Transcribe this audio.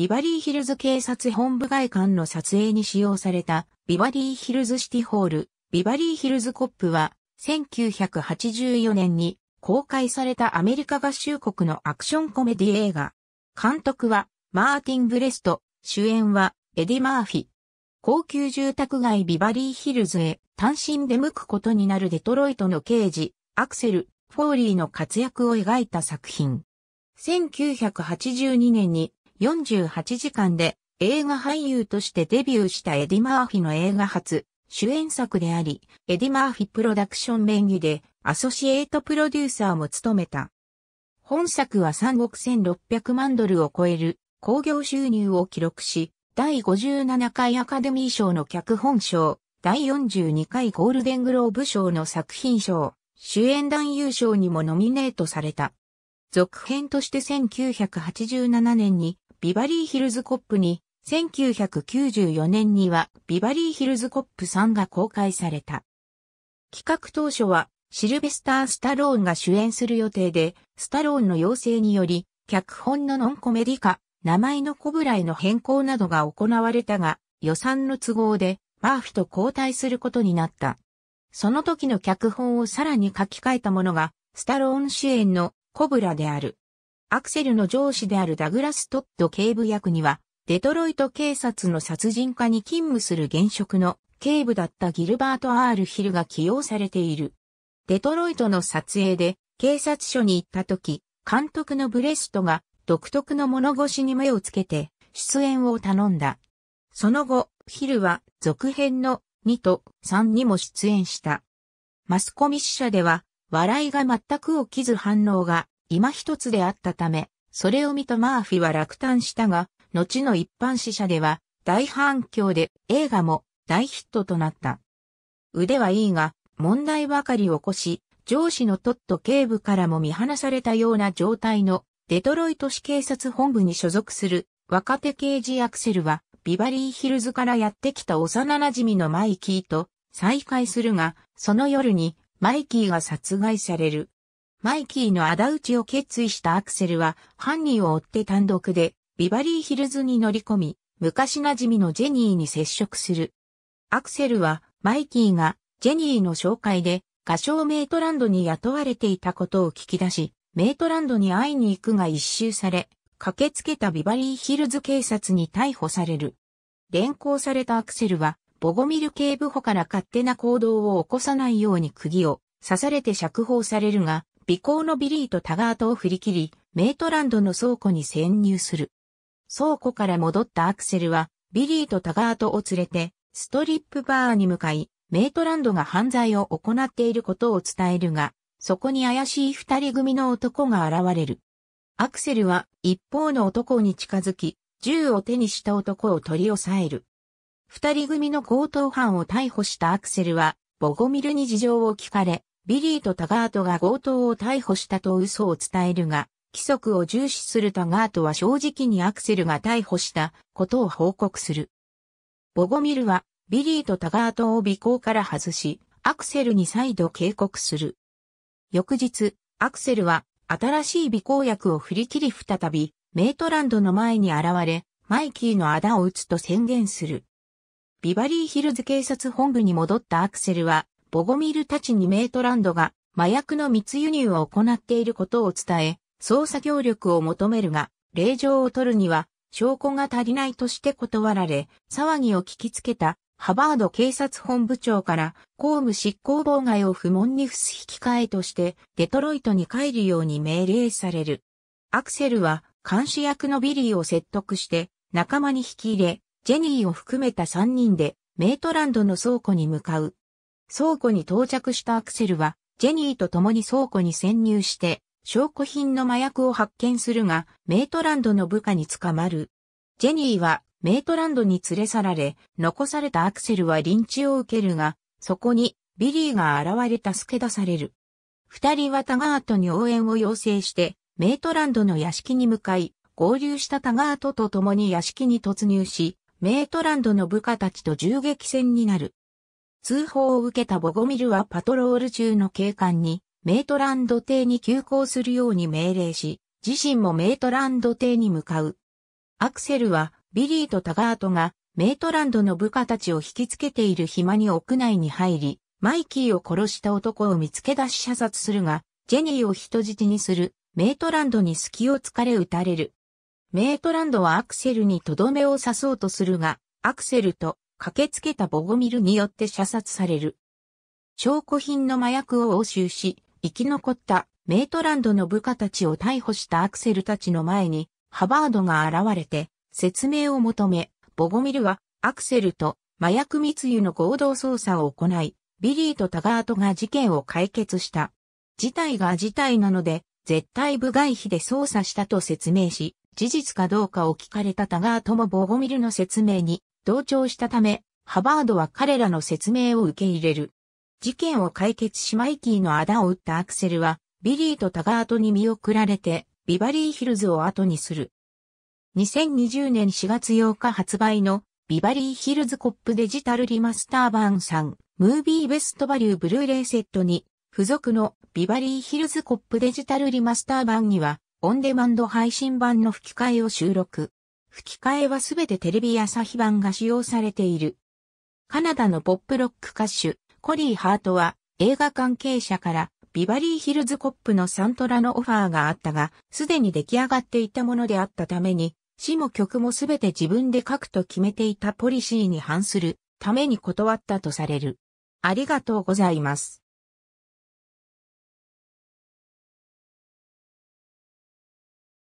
ビバリーヒルズ警察本部外観の撮影に使用されたビバリーヒルズシティホール、ビバリーヒルズコップは1984年に公開されたアメリカ合衆国のアクションコメディ映画。監督はマーティン・ブレスト、主演はエディ・マーフィ。高級住宅街ビバリーヒルズへ単身出向くことになるデトロイトの刑事、アクセル・フォーリーの活躍を描いた作品。1982年に48時間で映画俳優としてデビューしたエディ・マーフィの映画初主演作であり、エディ・マーフィプロダクション名義でアソシエイトプロデューサーも務めた。本作は3億1600万ドルを超える興行収入を記録し、第57回アカデミー賞の脚本賞、第42回ゴールデングローブ賞の作品賞、主演男優賞にもノミネートされた。続編として1987年にビバリーヒルズコップに、1994年にはビバリーヒルズコップ3が公開された。企画当初はシルベスター・スタローンが主演する予定で、スタローンの要請により、脚本のノンコメディ化、名前のコブラへの変更などが行われたが、予算の都合で、バーフと交代することになった。その時の脚本をさらに書き換えたものが、スタローン主演のコブラである。アクセルの上司であるダグラス・トッド警部役には、デトロイト警察の殺人課に勤務する現職の警部だったギルバート・アール・ヒルが起用されている。デトロイトの撮影で警察署に行った時、監督のブレストが独特の物腰に目をつけて出演を頼んだ。その後、ヒルは続編の2と3にも出演した。マスコミ支社では、笑いが全く起きず反応が今一つであったため、それを見たマーフィは落胆したが、後の一般死者では大反響で映画も大ヒットとなった。腕はいいが、問題ばかり起こし、上司のトット警部からも見放されたような状態のデトロイト市警察本部に所属する若手刑事アクセルはビバリーヒルズからやってきた幼馴染のマイキーと再会するが、その夜にマイキーが殺害される。マイキーの仇討ちを決意したアクセルは犯人を追って単独でビバリーヒルズに乗り込み、昔馴染みのジェニーに接触する。アクセルはマイキーがジェニーの紹介で画商メイトランドに雇われていたことを聞き出し、メイトランドに会いに行くが一周され、駆けつけたビバリーヒルズ警察に逮捕される。連行されたアクセルは、ボゴミル警部補から勝手な行動を起こさないように釘を刺されて釈放されるが、尾行のビリーとタガートを振り切り、メイトランドの倉庫に潜入する。倉庫から戻ったアクセルは、ビリーとタガートを連れて、ストリップバーに向かい、メイトランドが犯罪を行っていることを伝えるが、そこに怪しい二人組の男が現れる。アクセルは一方の男に近づき、銃を手にした男を取り押さえる。二人組の強盗犯を逮捕したアクセルは、ボゴミルに事情を聞かれ、ビリーとタガートが強盗を逮捕したと嘘を伝えるが、規則を重視するタガートは正直にアクセルが逮捕したことを報告する。ボゴミルはビリーとタガートを尾行から外し、アクセルに再度警告する。翌日、アクセルは新しい尾行薬を振り切り再び、メイトランドの前に現れ、マイキーの仇を撃つと宣言する。ビバリーヒルズ警察本部に戻ったアクセルは、ボゴミルたちにメイトランドが麻薬の密輸入を行っていることを伝え、捜査協力を求めるが、令状を取るには証拠が足りないとして断られ、騒ぎを聞きつけたハバード警察本部長から公務執行妨害を不問に付す引き換えとしてデトロイトに帰るように命令される。アクセルは監視役のビリーを説得して仲間に引き入れ、ジェニーを含めた3人でメイトランドの倉庫に向かう。倉庫に到着したアクセルは、ジェニーと共に倉庫に潜入して、証拠品の麻薬を発見するが、メイトランドの部下に捕まる。ジェニーはメイトランドに連れ去られ、残されたアクセルはリンチを受けるが、そこにビリーが現れた助け出される。二人はタガートに応援を要請して、メイトランドの屋敷に向かい、合流したタガートと共に屋敷に突入し、メイトランドの部下たちと銃撃戦になる。通報を受けたボゴミルはパトロール中の警官に、メートランド邸に急行するように命令し、自身もメートランド邸に向かう。アクセルは、ビリーとタガートが、メートランドの部下たちを引きつけている暇に屋内に入り、マイキーを殺した男を見つけ出し射殺するが、ジェニーを人質にする、メートランドに隙を突かれ撃たれる。メートランドはアクセルにとどめを刺そうとするが、アクセルと駆けつけたボゴミルによって射殺される。証拠品の麻薬を押収し、生き残ったメートランドの部下たちを逮捕したアクセルたちの前に、ハバードが現れて、説明を求め、ボゴミルはアクセルと麻薬密輸の合同捜査を行い、ビリーとタガートが事件を解決した。事態が事態なので、絶対部外費で捜査したと説明し、事実かどうかを聞かれたタガートもボゴミルの説明に同調したため、ハバードは彼らの説明を受け入れる。事件を解決しマイキーの仇を打ったアクセルは、ビリーとタガートに見送られて、ビバリーヒルズを後にする。2020年4月8日発売のビバリーヒルズコップデジタルリマスター版3ムービーベストバリューブルーレイセットに付属のビバリーヒルズコップデジタルリマスター版にはオンデマンド配信版の吹き替えを収録。吹き替えはすべてテレビ朝日版が使用されている。カナダのポップロック歌手、コリー・ハートは映画関係者からビバリーヒルズコップのサントラのオファーがあったが、すでに出来上がっていたものであったために、詩も曲もすべて自分で書くと決めていたポリシーに反するために断ったとされる。ありがとうございます。